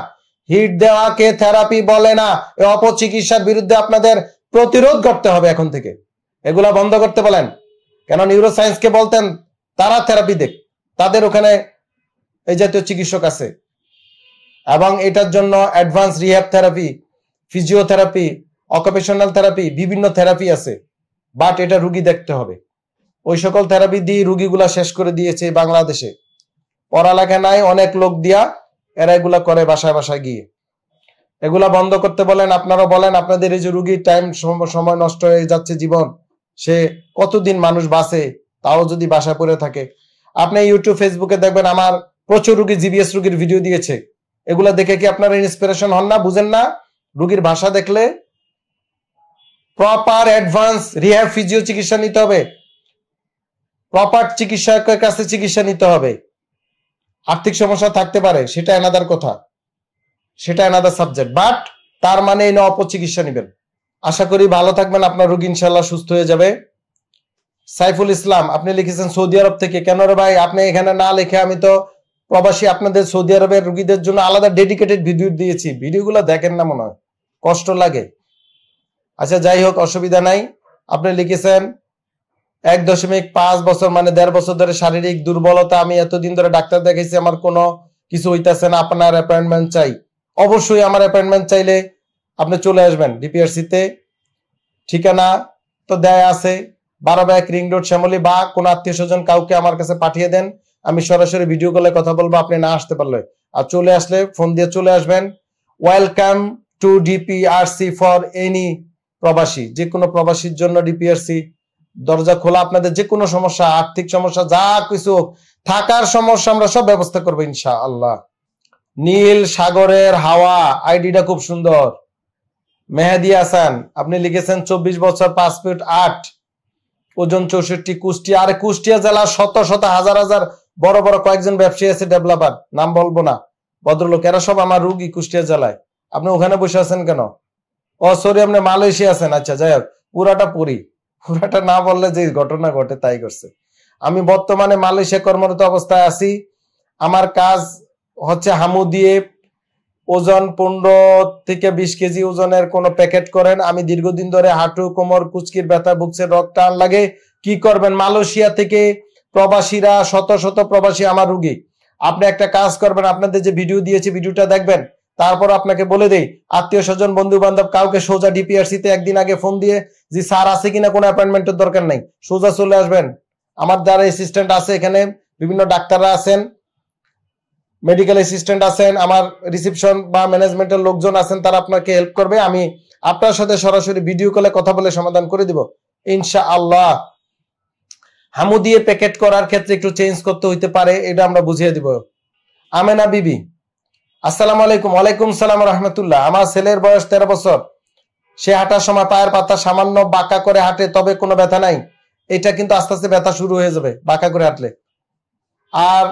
হিট দেওয়াকে থেরাপি বলে না অপচিকিৎসার বিরুদ্ধে আপনাদের প্রতিরোধ করতে হবে এখন থেকে এগুলা বন্ধ করতে বলেন কেন কে বলতেন তারা থেরাপি দেখ তাদের ওখানে এই জাতীয় চিকিৎসক আছে এবং এটার জন্য advance rehab therapy physiotherapy occupational therapy বিভিন্ন থেরাপি আছে বাট এটা রুগী দেখতে হবে ওই সকল থেরাপি দিয়ে রুগীগুলা শেষ করে দিয়েছে বাংলাদেশে পড়ালেখা নাই অনেক লোক দিয়া এরা এগুলা করে বাসায় বাসায় গিয়ে এগুলা বন্ধ করতে বলেন আপনারা বলেন আপনাদের এই যে রুগীর টাইম সময় নষ্ট হয়ে যাচ্ছে জীবন সে কতদিন মানুষ বাসে তাও যদি বাসা পড়ে থাকে আপনি ইউটিউব ফেসবুকে দেখবেন আমার প্রচুর রুগী জিবিএস রুগীর ভিডিও দিয়েছে এগুলা দেখে কি আপনারা ইন্সপিরেশন হন না বুঝেন না রুগীর ভাষা দেখলে প্রপার অ্যাডভান্স রিহ্যাব ফিজিও চিকিৎসা নিতে হবে প্রপার চিকিৎসকের কাছে চিকিৎসা নিতে হবে আর্থিক সমস্যা থাকতে পারে সেটা এনাদার কথা সেটা এনাদার সাবজেক্ট বাট তার মানে এই অপচিকিৎসা নেবেন আশা করি ভালো থাকবেন আপনার রোগী ইনশাল্লাহ সুস্থ হয়ে যাবে সাইফুল ইসলাম আপনি লিখেছেন সৌদি আরব থেকে কেন রে ভাই আপনি এখানে না লিখে আমি তো প্রবাসী আপনাদের সৌদি আরবের রুগীদের জন্য আলাদা ডেডিকেটেড ভিডিও দিয়েছি ভিডিওগুলো দেখেন না মনে হয় কষ্ট লাগে আচ্ছা যাই হোক অসুবিধা নাই আপনি লিখেছেন এক দশমিক পাঁচ বছর মানে দেড় বছর ধরে শারীরিক দুর্বলতা আমি এতদিন ধরে ডাক্তার দেখেছি আমার কোনো কিছু হইতেছে না আপনার অ্যাপয়েন্টমেন্ট চাই অবশ্যই আমার অ্যাপয়েন্টমেন্ট চাইলে আপনি চলে আসবেন ডিপিআরসিতে ঠিকানা তো দেয় আছে বারাবায়ক রিং রোড শ্যামলী বা কোনো আত্মীয় স্বজন কাউকে আমার কাছে পাঠিয়ে দেন আমি সরাসরি ভিডিও কলে কথা বলবো আপনি না আসতে পারলে আর চলে আসলে ফোন দিয়ে চলে আসবেন welcome to DPRC for any প্রবাসী যে কোনো প্রবাসীর জন্য ডিপিআরসি দরজা খোলা আপনাদের যে কোনো সমস্যা আর্থিক সমস্যা যা কিছু থাকার সমস্যা আমরা সব ব্যবস্থা করবো ইনশা আল্লাহ নীল সাগরের হাওয়া আইডিটা খুব সুন্দর মেহেদি হাসান আপনি লিখেছেন চব্বিশ বছর পাঁচ ফুট আট ওজন চৌষট্টি কুষ্টিয়া আর কুষ্টিয়া জেলা শত শত হাজার হাজার বড় বড় কয়েকজন ব্যবসায়ী আছে ডেভেলপার নাম বলবো না ভদ্রলোক এরা সব আমার রুগী কুষ্টিয়া জেলায় আপনি ওখানে বসে আছেন কেন ও সরি আপনি মালয়েশিয়া আছেন আচ্ছা যাই হোক পুরাটা পুরি পুরাটা না বললে যে ঘটনা ঘটে তাই করছে আমি বর্তমানে মালয়েশিয়া কর্মরত অবস্থায় আছি আমার কাজ হচ্ছে হামু দিয়ে ওজন পনেরো থেকে বিশ কেজি ওজনের কোনো প্যাকেট করেন আমি দীর্ঘদিন ধরে হাঁটু কোমর কুচকির ব্যথা ভুগছে রক্ত টান লাগে কি করবেন মালয়েশিয়া থেকে প্রবাসীরা শত শত প্রবাসী আমার রুগী আপনি একটা কাজ করবেন আপনাদের যে ভিডিও দিয়েছি ভিডিওটা দেখবেন তারপর আপনাকে বলে দেই আত্মীয় স্বজন বন্ধু বান্ধব কাউকে সোজা ডিপিআরসি তে একদিন আগে ফোন দিয়ে যে স্যার আছে কিনা কোনো অ্যাপয়েন্টমেন্টের দরকার নাই সোজা চলে আসবেন আমার যারা অ্যাসিস্ট্যান্ট আছে এখানে বিভিন্ন ডাক্তাররা আছেন মেডিকেল অ্যাসিস্ট্যান্ট আছেন আমার রিসিপশন বা ম্যানেজমেন্টের লোকজন আছেন তারা আপনাকে হেল্প করবে আমি আপনার সাথে সরাসরি ভিডিও কলে কথা বলে সমাধান করে দিব ইনশা আল্লাহ হামু দিয়ে প্যাকেট করার ক্ষেত্রে একটু চেঞ্জ করতে হইতে পারে এটা আমরা বুঝিয়ে দিব আমেনা বিবি আসসালাম আলাইকুম ওয়ালাইকুম সালাম রহমতুল্লাহ আমার ছেলের বয়স তেরো বছর সে হাঁটার সময় পায়ের পাতা সামান্য বাঁকা করে হাঁটে তবে কোনো ব্যথা নাই এটা কিন্তু আস্তে আস্তে ব্যথা শুরু হয়ে যাবে বাঁকা করে হাঁটলে আর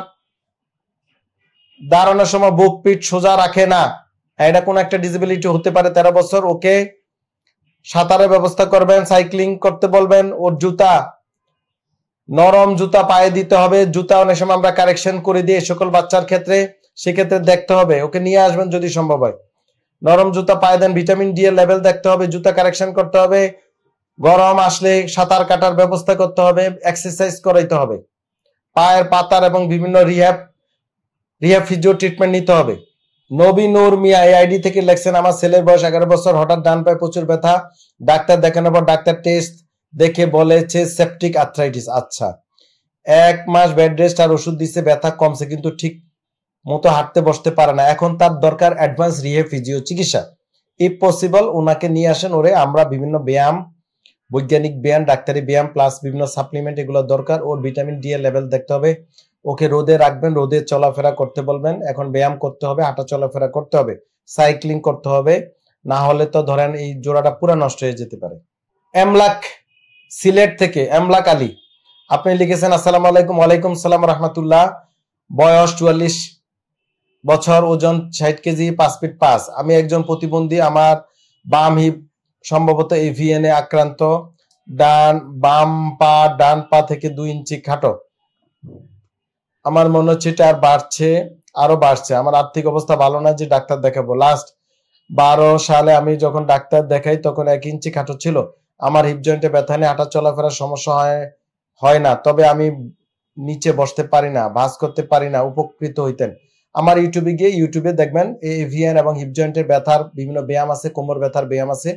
দাঁড়ানোর সময় বুক পিঠ সোজা রাখে না এটা কোন একটা ডিসেবিলিটি হতে পারে তেরো বছর ওকে সাঁতারের ব্যবস্থা করবেন সাইক্লিং করতে বলবেন ওর জুতা নরম জুতা পায়ে দিতে হবে জুতা অনেক সময় আমরা কারেকশন করে দিই সকল বাচ্চার ক্ষেত্রে সেক্ষেত্রে দেখতে হবে ওকে নিয়ে আসবেন যদি সম্ভব হয় নরম জুতা পায়ে দেন ভিটামিন ডি এর লেভেল দেখতে হবে জুতা কারেকশন করতে হবে গরম আসলে সাঁতার কাটার ব্যবস্থা করতে হবে এক্সারসাইজ করাইতে হবে পায়ের পাতার এবং বিভিন্ন রিহ্যাব রিহা ফিজিও ট্রিটমেন্ট নিতে হবে নূর মিয়া এই আইডি থেকে লেখছেন আমার ছেলের বয়স এগারো বছর হঠাৎ ডান পায়ে প্রচুর ব্যথা ডাক্তার দেখানোর পর ডাক্তার টেস্ট দেখে বলেছে সেপটিক আর্থ্রাইটিস আচ্ছা এক মাস বেড রেস্ট আর ওষুধ দিছে ব্যথা কমছে কিন্তু ঠিক মতো হাঁটতে বসতে পারে না এখন তার দরকার অ্যাডভান্স রিহে ফিজিও চিকিৎসা ইফ পসিবল ওনাকে নিয়ে আসেন ওরে আমরা বিভিন্ন ব্যায়াম বৈজ্ঞানিক ব্যায়াম ডাক্তারি ব্যায়াম প্লাস বিভিন্ন সাপ্লিমেন্ট এগুলো দরকার ওর ভিটামিন ডি এর লেভেল দেখতে হবে ওকে রোদে রাখবেন রোদে চলাফেরা করতে বলবেন এখন ব্যায়াম করতে হবে হাঁটা চলাফেরা করতে হবে সাইক্লিং করতে হবে না হলে তো ধরেন এই জোড়াটা পুরো নষ্ট হয়ে যেতে পারে এমলাক সিলেট থেকে এমলাক আলী আপনি লিখেছেন আসসালাম আলাইকুম ওয়ালাইকুম সালাম রহমতুল্লাহ বয়স চুয়াল্লিশ বছর ওজন ষাট কেজি পাঁচ ফিট পাঁচ আমি একজন প্রতিবন্ধী আমার বাম হিপ সম্ভবত এভিএনএ আক্রান্ত ডান বাম পা ডান পা থেকে দুই ইঞ্চি খাটো আমার মনে হচ্ছে এটা আর বাড়ছে আরো বাড়ছে আমার আর্থিক অবস্থা ভালো না যে ডাক্তার দেখাবো লাস্ট বারো সালে আমি যখন ডাক্তার দেখাই তখন এক ইঞ্চি খাটো ছিল আমার হিপ জয়েন্টে ব্যথা নিয়ে হাঁটা চলাফেরার সমস্যা হয় হয় না তবে আমি নিচে বসতে পারি না ভাস করতে পারি না উপকৃত হইতেন আমার ইউটিউবে গিয়ে ইউটিউবে দেখবেন এভিয়ান এবং হিপ জয়েন্টের ব্যথার বিভিন্ন ব্যায়াম আছে কোমর ব্যথার ব্যায়াম আছে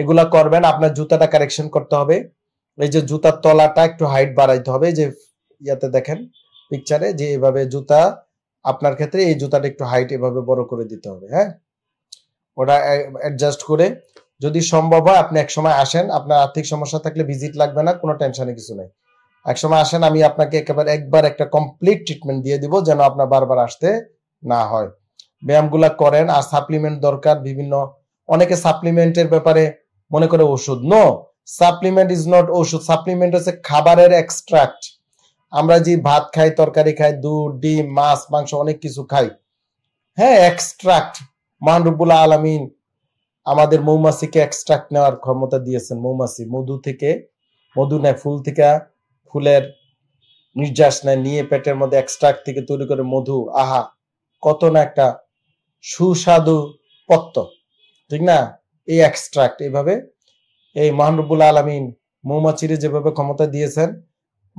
এগুলা করবেন আপনার জুতাটা কারেকশন করতে হবে এই যে জুতার তলাটা একটু হাইট বাড়াইতে হবে যে ইয়াতে দেখেন পিকচারে যে এভাবে জুতা আপনার ক্ষেত্রে এই জুতাটা একটু হাইট এভাবে বড় করে দিতে হবে হ্যাঁ ওটা অ্যাডজাস্ট করে যদি সম্ভব হয় আপনি একসময় আসেন আপনার আর্থিক সমস্যা থাকলে ভিজিট লাগবে না কোনো টেনশনে কিছু নেই একসময় আসেন আমি আপনাকে একেবারে একবার একটা কমপ্লিট ট্রিটমেন্ট দিয়ে দিব যেন আপনার বারবার আসতে না হয় ব্যায়ামগুলো করেন আর সাপ্লিমেন্ট দরকার বিভিন্ন অনেকে সাপ্লিমেন্টের ব্যাপারে মনে করে ওষুধ নো সাপ্লিমেন্ট ইজ নট ওষুধ সাপ্লিমেন্ট হচ্ছে খাবারের এক্সট্রাক্ট আমরা যে ভাত খাই তরকারি খাই দুধ ডিম মাছ মাংস অনেক কিছু খাই হ্যাঁ এক্সট্রাক্ট মানরুবুল আলমিন আমাদের মৌমাছিকে এক্সট্রাক্ট নেওয়ার ক্ষমতা দিয়েছেন মৌমাছি মধু থেকে মধু নেয় ফুল থেকে ফুলের নির্যাস নেয় নিয়ে পেটের মধ্যে এক্সট্রাক্ট থেকে তৈরি করে মধু আহা কত না একটা সুস্বাদু পত্ত ঠিক না এই এক্সট্রাক্ট এইভাবে এই মহানরুবুল আলমিন মৌমাছিরে যেভাবে ক্ষমতা দিয়েছেন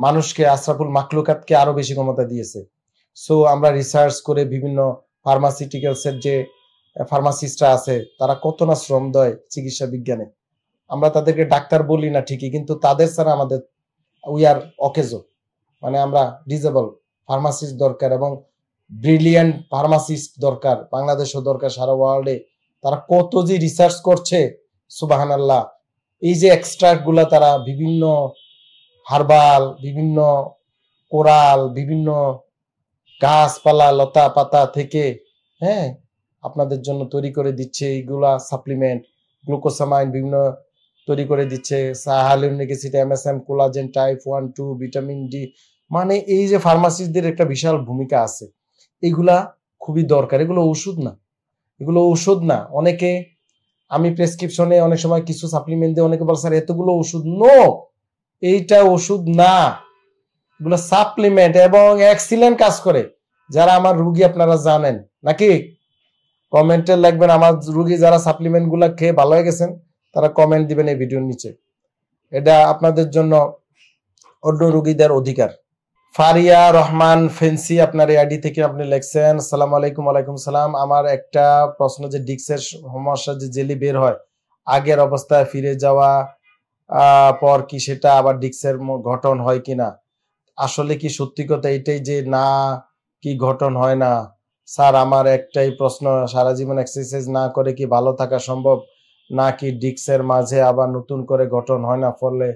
মানুষকে আশরাফুল মাকলুকাতকে আরো বেশি ক্ষমতা দিয়েছে সো আমরা রিসার্চ করে বিভিন্ন ফার্মাসিউটিক্যালসের যে ফার্মাসিস্টরা আছে তারা কত না শ্রম দেয় চিকিৎসা বিজ্ঞানে আমরা তাদেরকে ডাক্তার বলি না ঠিকই কিন্তু তাদের ছাড়া আমাদের উই আর অকেজ মানে আমরা ডিজেবল ফার্মাসিস্ট দরকার এবং ব্রিলিয়ান্ট ফার্মাসিস্ট দরকার বাংলাদেশও দরকার সারা ওয়ার্ল্ডে তারা কত যে রিসার্চ করছে সুবাহান আল্লাহ এই যে এক্সট্রাক্ট গুলা তারা বিভিন্ন হারবাল বিভিন্ন কোরাল বিভিন্ন গাছপালা লতা পাতা থেকে হ্যাঁ আপনাদের জন্য তৈরি করে দিচ্ছে এইগুলা সাপ্লিমেন্ট গ্লুকোসামাইন বিভিন্ন তৈরি করে দিচ্ছে M S M collagen type one two vitamin D মানে এই যে ফার্মাসিস্টদের একটা বিশাল ভূমিকা আছে এগুলা খুবই দরকার এগুলো ওষুধ না এগুলো ওষুধ না অনেকে আমি প্রেসক্রিপশনে অনেক সময় কিছু সাপ্লিমেন্ট দিয়ে অনেকে বলে স্যার এতগুলো ওষুধ নো এইটা ওষুধ না এগুলো সাপ্লিমেন্ট এবং এক্সিলেন্ট কাজ করে যারা আমার রুগী আপনারা জানেন নাকি কমেন্টে লাগবেন আমার রুগী যারা সাপ্লিমেন্ট গুলা খেয়ে ভালো হয়ে গেছেন তারা কমেন্ট দিবেন এই ভিডিওর নিচে এটা আপনাদের জন্য অন্য রুগীদের অধিকার ফারিয়া রহমান ফেন্সি আপনার এই আইডি থেকে আপনি লেখছেন সালাম আলাইকুম আলাইকুম সালাম আমার একটা প্রশ্ন যে ডিক্সের সমস্যা যে জেলি বের হয় আগের অবস্থায় ফিরে যাওয়া পর কি সেটা আবার ডিক্সের ঘটন হয় কিনা আসলে কি সত্যি কথা এটাই যে না কি ঘটন হয় না স্যার আমার একটাই প্রশ্ন সারা জীবন এক্সারসাইজ না করে কি ভালো থাকা সম্ভব না কি ডিক্সের মাঝে আবার নতুন করে গঠন হয় না ফলে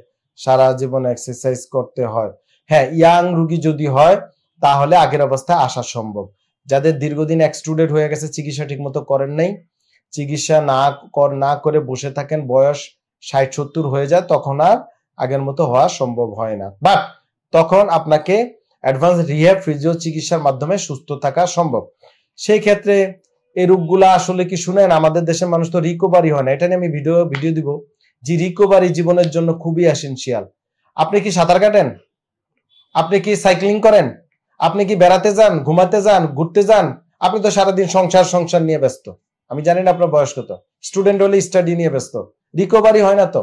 সারা জীবন এক্সারসাইজ করতে হয় হ্যাঁ ইয়াং রুগী যদি হয় তাহলে আগের অবস্থায় আসা সম্ভব যাদের দীর্ঘদিন এক্সট্রুডেড হয়ে গেছে চিকিৎসা ঠিকমতো করেন নাই চিকিৎসা না কর না করে বসে থাকেন বয়স ষাট সত্তর হয়ে যায় তখন আর আগের মতো হওয়া সম্ভব হয় না বাট তখন আপনাকে অ্যাডভান্স রিহ্যাব ফিজিও চিকিৎসার মাধ্যমে সুস্থ থাকা সম্ভব সেই ক্ষেত্রে এই রোগগুলা আসলে কি শুনেন আমাদের দেশের মানুষ তো রিকোভারি হয় না এটা নিয়ে আমি ভিডিও ভিডিও দিব যে রিকোভারি জীবনের জন্য খুবই অ্যাসেন্সিয়াল আপনি কি সাঁতার কাটেন আপনি কি সাইক্লিং করেন আপনি কি বেড়াতে যান ঘুমাতে যান ঘুরতে যান আপনি তো সারাদিন সংসার সংসার নিয়ে ব্যস্ত আমি জানি না আপনার বয়স কত স্টুডেন্ট হলে স্টাডি নিয়ে ব্যস্ত রিকভারি হয় না তো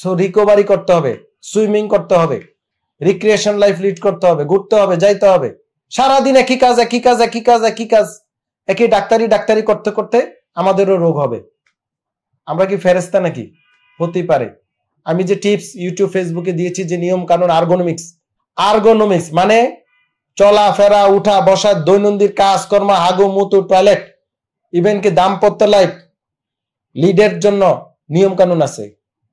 সো রিকভারি করতে হবে সুইমিং করতে হবে রিক্রিয়েশন লাইফ লিড করতে হবে ঘুরতে হবে যাইতে হবে সারাদিন একই কাজ একই কাজ একই কাজ একই কাজ একই ডাক্তারি ডাক্তারি করতে করতে আমাদেরও রোগ হবে আমরা কি ফেরেস্তা নাকি হতেই পারে আমি যে টিপস ইউটিউব ফেসবুকে দিয়েছি যে নিয়ম কানুন আর্গোনমিক্স আর্গোনমিক্স মানে চলা ফেরা উঠা বসা দৈনন্দিন কাজকর্ম হাগু মুতু টয়লেট ইভেন কি দাম্পত্য লাইফ লিডের জন্য নিয়ম কানুন আছে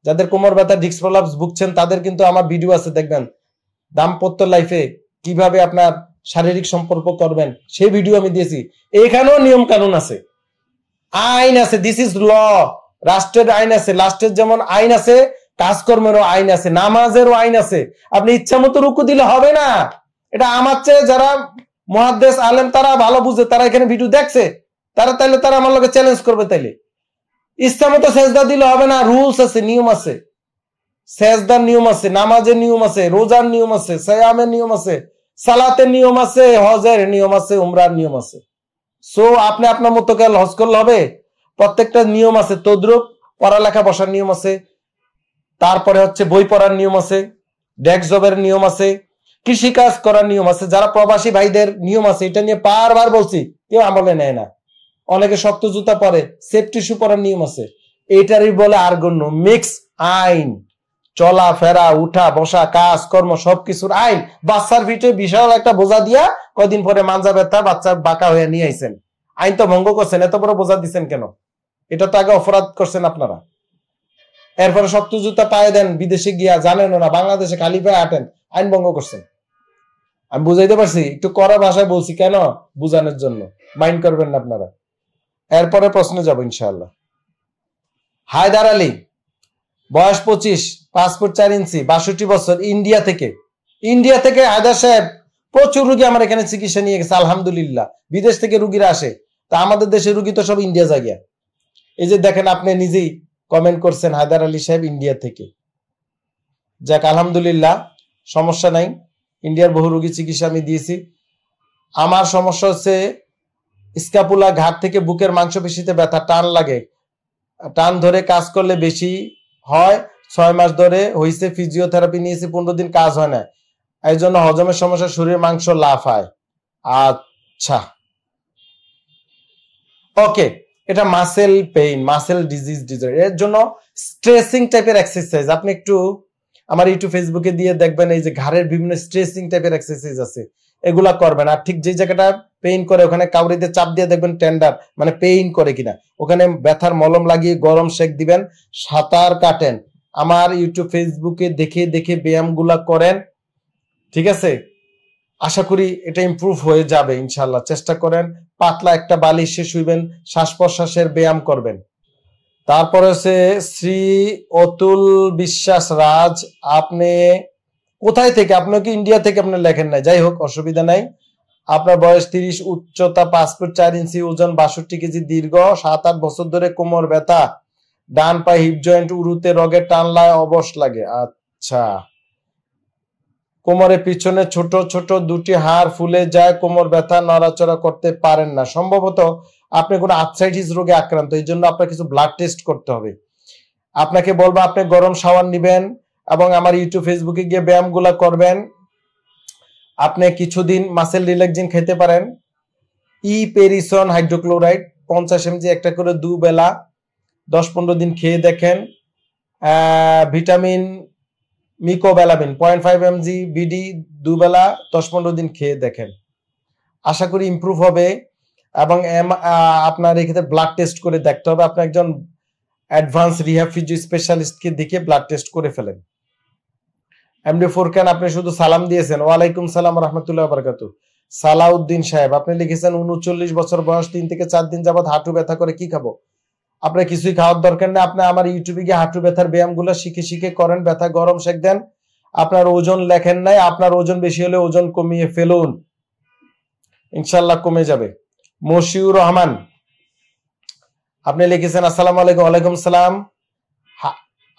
যাদের কোমর ব্যথা ডিস্ক প্রলাপস ভুগছেন তাদের কিন্তু আমার ভিডিও আছে দেখবেন দাম্পত্য লাইফে কিভাবে আপনার শারীরিক সম্পর্ক করবেন সেই ভিডিও আমি দিয়েছি এখানেও নিয়ম কানুন আছে আইন আছে দিস ইজ ল রাষ্ট্রের আইন আছে লাস্টের যেমন আইন আছে কাজকর্মেরও আইন আছে নামাজেরও আইন আছে আপনি ইচ্ছা মতো রুকু দিলে হবে না এটা আমার চেয়ে যারা মহাদেশ আলেম তারা ভালো বুঝে তারা এখানে ভিডিও দেখছে তারা তাইলে তারা আমার লোকে চ্যালেঞ্জ করবে তাইলে ইসলামে তো সেজদা দিলে হবে না রুলস আছে নিয়ম আছে সেজদার নিয়ম আছে নামাজের নিয়ম আছে রোজার নিয়ম আছে সায়ামের নিয়ম আছে সালাতের নিয়ম আছে হজের নিয়ম আছে উমরার নিয়ম আছে সো আপনি আপনার মতো কাল হজ করলে হবে প্রত্যেকটা নিয়ম আছে তদ্রুপ পড়ালেখা বসার নিয়ম আছে তারপরে হচ্ছে বই পড়ার নিয়ম আছে ডেস্ক জবের নিয়ম আছে কৃষিকাজ করার নিয়ম আছে যারা প্রবাসী ভাইদের নিয়ম আছে এটা নিয়ে বারবার বলছি কেউ আমলে নেয় না অনেকে শক্ত জুতা পরে সেফটি শু পরার নিয়ম আছে এটারই বলে আর গণ্য মিক্স আইন চলা ফেরা উঠা বসা কাজ কর্ম সবকিছুর আইন বাচ্চার পিঠে বিশাল একটা বোঝা দিয়া কদিন পরে মাঞ্জা ব্যথা বাচ্চার বাঁকা হয়ে নিয়ে আইসেন আইন তো ভঙ্গ করছেন এত বড় বোঝা দিচ্ছেন কেন এটা তো আগে অপরাধ করছেন আপনারা এরপরে শক্ত জুতা পায়ে দেন বিদেশে গিয়া জানেন না বাংলাদেশে খালি পায়ে আটেন আইন ভঙ্গ করছেন আমি বুঝাইতে পারছি একটু কড়া ভাষায় বলছি কেন বুঝানোর জন্য মাইন্ড করবেন না আপনারা এরপরে প্রশ্নে যাব ইনশাআল্লাহ হায়দার আলী বয়স পঁচিশ পাসপোর্ট চার ইঞ্চি বাষট্টি বছর ইন্ডিয়া থেকে ইন্ডিয়া থেকে হায়দার সাহেব প্রচুর রুগী আমার এখানে চিকিৎসা নিয়ে গেছে আলহামদুলিল্লাহ বিদেশ থেকে রুগীরা আসে তা আমাদের দেশের রুগী তো সব ইন্ডিয়া জাগিয়া এই যে দেখেন আপনি নিজেই কমেন্ট করছেন হায়দার আলী সাহেব ইন্ডিয়া থেকে যাক আলহামদুলিল্লাহ সমস্যা নাই ইন্ডিয়ার বহু রুগী চিকিৎসা আমি দিয়েছি আমার সমস্যা হচ্ছে স্কাপুলা ঘাট থেকে বুকের মাংসপেশিতে ব্যথা টান লাগে টান ধরে কাজ করলে বেশি হয় ছয় মাস ধরে হইছে ফিজিওথেরাপি নিয়েছি পনেরো দিন কাজ হয় না এই জন্য হজমের সমস্যা শরীরের মাংস লাফ হয় আচ্ছা ওকে এটা muscle pain muscle disease disease এর জন্য স্ট্রেসিং টাইপের এক্সারসাইজ আপনি একটু আমার ইউটিউব ফেসবুকে দিয়ে দেখবেন এই যে ঘাড়ের বিভিন্ন স্ট্রেসিং টাইপের এক্সারসাইজ আছে এগুলা করবেন আর ঠিক যে জায়গাটা পেইন করে ওখানে কাউরিতে চাপ দিয়ে দেখবেন টেন্ডার মানে পেইন করে কিনা ওখানে ব্যথার মলম লাগিয়ে গরম সেক দিবেন সাঁতার কাটেন আমার ইউটিউব ফেসবুকে দেখে দেখে ব্যায়ামগুলা করেন ঠিক আছে আশা করি এটা ইম্প্রুভ হয়ে যাবে ইনশাল্লাহ চেষ্টা করেন পাতলা একটা বালিশে শুইবেন শ্বাস প্রশ্বাসের ব্যায়াম করবেন তারপর হচ্ছে শ্রী অতুল বিশ্বাস রাজ আপনি কোথায় থেকে আপনাকে ইন্ডিয়া থেকে আপনি লেখেন না যাই হোক অসুবিধা নাই আপনার বয়স তিরিশ উচ্চতা পাঁচ ফুট চার ইঞ্চি ওজন বাষট্টি কেজি দীর্ঘ সাত আট বছর ধরে কোমর ব্যথা ডান পায়ে হিপ জয়েন্ট উরুতে রগে টান লায় অবশ লাগে আচ্ছা কোমরের পিছনে ছোট ছোট দুটি হাড় ফুলে যায় কোমর ব্যথা নড়াচড়া করতে পারেন না সম্ভবত আপনি কোনো আর্থাইটিস রোগে আক্রান্ত এই জন্য আপনার কিছু ব্লাড টেস্ট করতে হবে আপনাকে বলবো আপনি গরম সাবান নেবেন এবং আমার ইউটিউব ফেসবুকে গিয়ে গুলা করবেন আপনি কিছুদিন মাসেল রিল্যাক্সিন খেতে পারেন ই পেরিসন হাইড্রোক্লোরাইড পঞ্চাশ এমজি একটা করে দুবেলা দশ পনেরো দিন খেয়ে দেখেন vitamin mecobalamin point five mg BD দুবেলা দশ পনেরো দিন খেয়ে দেখেন আশা করি ইম্প্রুভ হবে এবং আপনার এক্ষেত্রে ব্লাড টেস্ট করে দেখতে হবে আপনি একজন অ্যাডভান্স রিহাফিজি স্পেশালিস্টকে দেখে ব্লাড টেস্ট করে ফেলেন এমডি ফোরকান আপনি শুধু সালাম দিয়েছেন ওয়ালাইকুম সালাম রহমতুল্লাহ বারকাতু সালাউদ্দিন সাহেব আপনি লিখেছেন উনচল্লিশ বছর বয়স তিন থেকে চার দিন যাবত হাঁটু ব্যথা করে কি খাবো আপনার কিছুই খাওয়ার দরকার নেই আপনি আমার ইউটিউবে গিয়ে হাঁটু ব্যথার ব্যায়ামগুলো শিখে শিখে করেন ব্যথা গরম শেখ দেন আপনার ওজন লেখেন নাই আপনার ওজন বেশি হলে ওজন কমিয়ে ফেলুন ইনশাল্লাহ কমে যাবে মশিউর রহমান আপনি লিখেছেন আসসালাম আলাইকুম ওয়ালাইকুম সালাম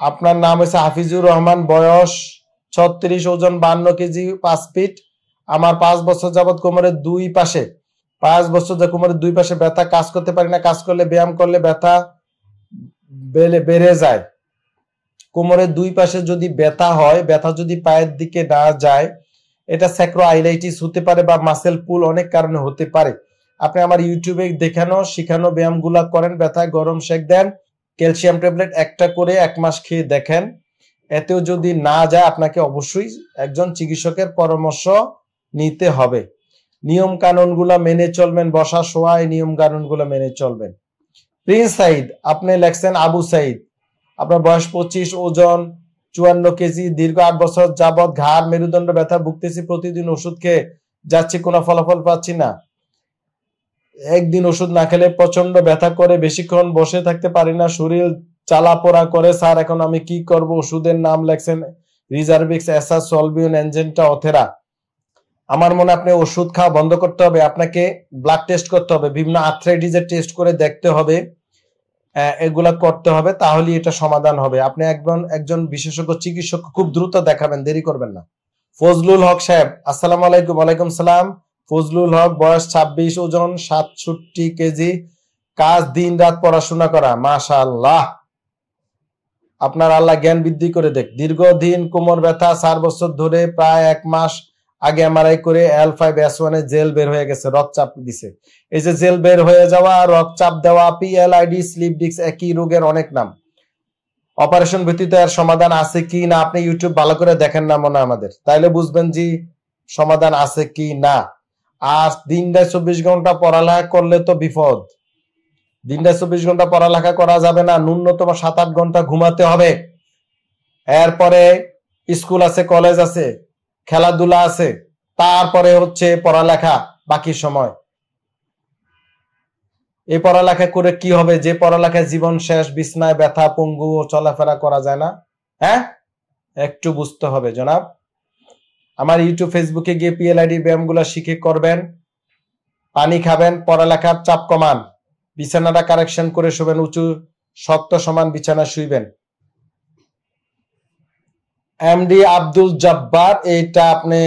আপনার নাম হয়েছে হাফিজুর রহমান বয়স ছত্রিশ ওজন বান্ন কেজি পাঁচ ফিট আমার পাঁচ বছর যাবত কোমরের দুই পাশে পাঁচ বছর যা কোমরের দুই পাশে ব্যথা কাজ করতে পারি না কাজ করলে ব্যায়াম করলে ব্যথা বেড়ে যায় কোমরের দুই পাশে যদি ব্যথা হয় ব্যথা যদি পায়ের দিকে না যায় এটা স্যাক্রো আইলাইটিস হতে পারে বা মাসেল পুল অনেক কারণে হতে পারে আপনি আমার ইউটিউবে দেখানো শিখানো ব্যায়ামগুলা করেন ব্যথায় গরম শেক দেন ক্যালসিয়াম ট্যাবলেট একটা করে এক মাস খেয়ে দেখেন এতেও যদি না যায় আপনাকে অবশ্যই একজন চিকিৎসকের পরামর্শ নিতে হবে নিয়ম কানুনগুলো মেনে চলবেন বসা শোয়া এই নিয়ম কানুনগুলো মেনে চলবেন প্রিন্স সাইদ আপনি লেখছেন আবু সাইদ আপনার বয়স পঁচিশ ওজন চুয়ান্ন কেজি দীর্ঘ আট বছর যাবৎ ঘাড় মেরুদণ্ড ব্যথা ভুগতেছি প্রতিদিন ওষুধ খেয়ে যাচ্ছি কোনো ফলাফল পাচ্ছি না একদিন ওষুধ না খেলে প্রচন্ড ব্যথা করে বেশিক্ষণ বসে থাকতে পারি না শরীর চালাপোড়া করে স্যার এখন আমি কি করব ওষুধের নাম লেখছেন রিজার্ভিক্স অ্যাসাস সলভিউন এনজেন্টা অথেরা আমার মনে আপনি ওষুধ খাওয়া বন্ধ করতে হবে আপনাকে ব্লাড টেস্ট করতে হবে বিভিন্ন আর্থ্রাইটিসের টেস্ট করে দেখতে হবে এগুলা করতে হবে তাহলে এটা সমাধান হবে আপনি একজন একজন বিশেষজ্ঞ চিকিৎসক খুব দ্রুত দেখাবেন দেরি করবেন না ফজলুল হক সাহেব আসসালাম আলাইকুম ওয়ালাইকুম সালাম ফজলুল হক বয়স ২৬ ওজন সাতষট্টি কেজি কাজ দিন রাত পড়াশোনা করা মাশাল্লাহ আপনার আল্লাহ জ্ঞান বৃদ্ধি করে দেখ দীর্ঘদিন কোমর ব্যথা চার বছর ধরে প্রায় এক মাস আগে এমআরআই করে এল ফাইভ এস ওয়ানে জেল বের হয়ে গেছে রক্তচাপ দিছে এই যে জেল বের হয়ে যাওয়া রক্তচাপ দেওয়া পিএলআইডি স্লিপ ডিস্ক একই রোগের অনেক নাম অপারেশন ভিত্তিতে এর সমাধান আছে কি না আপনি ইউটিউব ভালো করে দেখেন না মনে আমাদের তাইলে বুঝবেন যে সমাধান আছে কি না আর দিনটায় চব্বিশ ঘন্টা পড়ালেখা করলে তো বিপদ দিনটা চব্বিশ ঘন্টা পড়ালেখা করা যাবে না ন্যূনতম সাত আট ঘন্টা ঘুমাতে হবে এরপরে স্কুল আছে কলেজ আছে খেলাধুলা আছে তারপরে হচ্ছে পড়ালেখা বাকি সময় এই পড়ালেখা করে কি হবে যে পড়ালেখা জীবন শেষ বিছনায় ব্যথা পঙ্গু ও চলাফেরা করা যায় না হ্যাঁ একটু বুঝতে হবে জনাব আমার ইউটিউব ফেসবুকে গিয়ে পিএলআইডি ব্যায়ামগুলো শিখে করবেন পানি খাবেন পড়ালেখার চাপ কমান বিছানাটা কারেকশন করে শুবেন উঁচু শক্ত সমান বিছানা শুইবেন এমডি আব্দুল জব্বার এইটা আপনি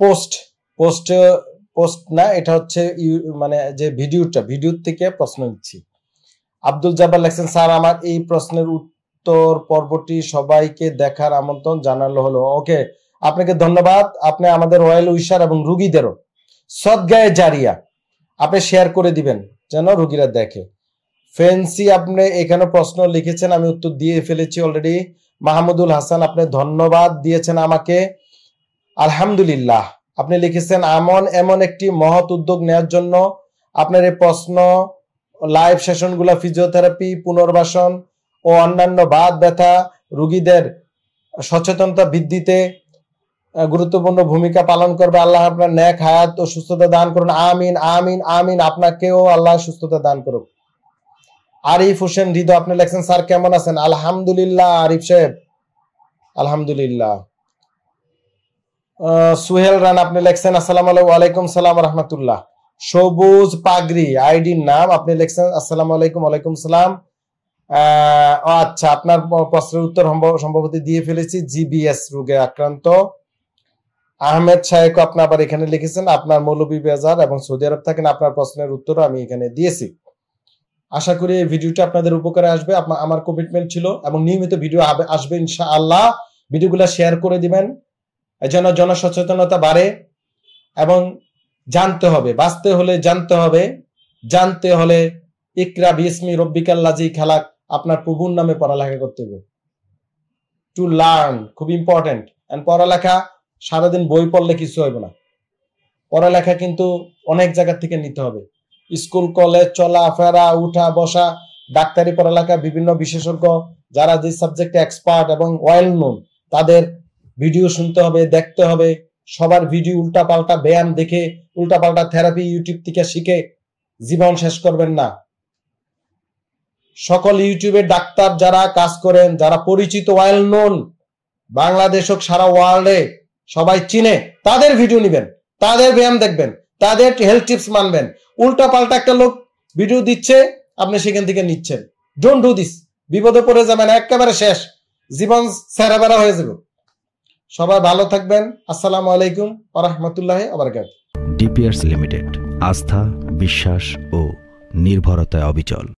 পোস্ট পোস্ট পোস্ট না এটা হচ্ছে মানে যে ভিডিওটা ভিডিও থেকে প্রশ্ন নিচ্ছি আব্দুল জব্বার লেখছেন স্যার আমার এই প্রশ্নের উত্তর পর্বটি সবাইকে দেখার আমন্ত্রণ জানালো হলো ওকে আপনাকে ধন্যবাদ আপনি আমাদের রয়্যাল উইশার এবং রুগীদেরও সদ্গায়ে জারিয়া আপনি শেয়ার করে দিবেন যেন রোগীরা দেখে ফেন্সি আপনি এখানে প্রশ্ন লিখেছেন আমি উত্তর দিয়ে ফেলেছি অলরেডি মাহমুদুল হাসান আপনি ধন্যবাদ দিয়েছেন আমাকে আলহামদুলিল্লাহ আপনি লিখেছেন এমন এমন একটি মহৎ উদ্যোগ নেওয়ার জন্য আপনার এই প্রশ্ন লাইভ সেশনগুলো ফিজিওথেরাপি পুনর্বাসন ও অন্যান্য বাদ ব্যথা রুগীদের সচেতনতা বৃদ্ধিতে গুরুত্বপূর্ণ ভূমিকা পালন করবে আল্লাহ আপনার ন্যাক হায়াত ও সুস্থতা দান করুন আমিন আমিন আমিন আপনাকেও আল্লাহ সুস্থতা দান করুক আরিফ হোসেন হৃদয় আপনি লেখছেন স্যার কেমন আছেন আলহামদুলিল্লাহ আরিফ সাহেব আলহামদুলিল্লাহ সুহেল রান আপনি লেখছেন আসসালাম আলাইকুম সালাম রহমতুল্লাহ সবুজ পাগরি আইডির নাম আপনি লেখছেন আসসালাম আলাইকুম আলাইকুম সালাম আচ্ছা আপনার প্রশ্নের উত্তর সম্ভবত দিয়ে ফেলেছি জিবিএস রোগে আক্রান্ত আহমেদ সাহেব আপনি আবার এখানে লিখেছেন আপনার মৌলবি বেজার এবং সৌদি আরব থাকেন আপনার প্রশ্নের উত্তর আমি এখানে দিয়েছি আশা করি এই ভিডিওটা আপনাদের উপকারে আসবে আমার কমিটমেন্ট ছিল এবং নিয়মিত ভিডিও আসবে ইনশা আল্লাহ ভিডিওগুলো শেয়ার করে দিবেন যেন জনসচেতনতা বাড়ে এবং জানতে হবে বাঁচতে হলে জানতে হবে জানতে হলে ইকরা বিসমি রব্বিকাল্লাজি খালাক আপনার প্রভুর নামে পড়ালেখা করতে হবে টু লার্ন খুব ইম্পর্টেন্ট এন্ড পড়ালেখা সারাদিন বই পড়লে কিছু হবে না পড়ালেখা কিন্তু অনেক জায়গা থেকে নিতে হবে স্কুল কলেজ চলা ফেরা উঠা বসা ডাক্তারি পড়ালেখা বিভিন্ন বিশেষজ্ঞ যারা যে সাবজেক্টে এক্সপার্ট এবং ওয়েল নোন তাদের ভিডিও শুনতে হবে দেখতে হবে সবার ভিডিও উল্টাপাল্টা ব্যায়াম দেখে পাল্টা থেরাপি ইউটিউব থেকে শিখে জীবন শেষ করবেন না সকল ইউটিউবে ডাক্তার যারা কাজ করেন যারা পরিচিত ওয়েল নোন বাংলাদেশ হোক সারা ওয়ার্ল্ডে সবাই চিনে তাদের ভিডিও নেবেন তাদের ব্যায়াম দেখবেন তাদের হেলথ টিপস মানবেন উল্টা পাল্টা একটা লোক ভিডিও দিচ্ছে আপনি সেখান থেকে নিচ্ছেন ডোন্ট ডু দিস বিপদে পড়ে যাবেন একেবারে শেষ জীবন সেরাবেরা হয়ে যাবে সবাই ভালো থাকবেন আসসালামু আলাইকুম আরহামতুল্লাহ আবরকাত ডিপিআরস লিমিটেড আস্থা বিশ্বাস ও নির্ভরতায় অবিচল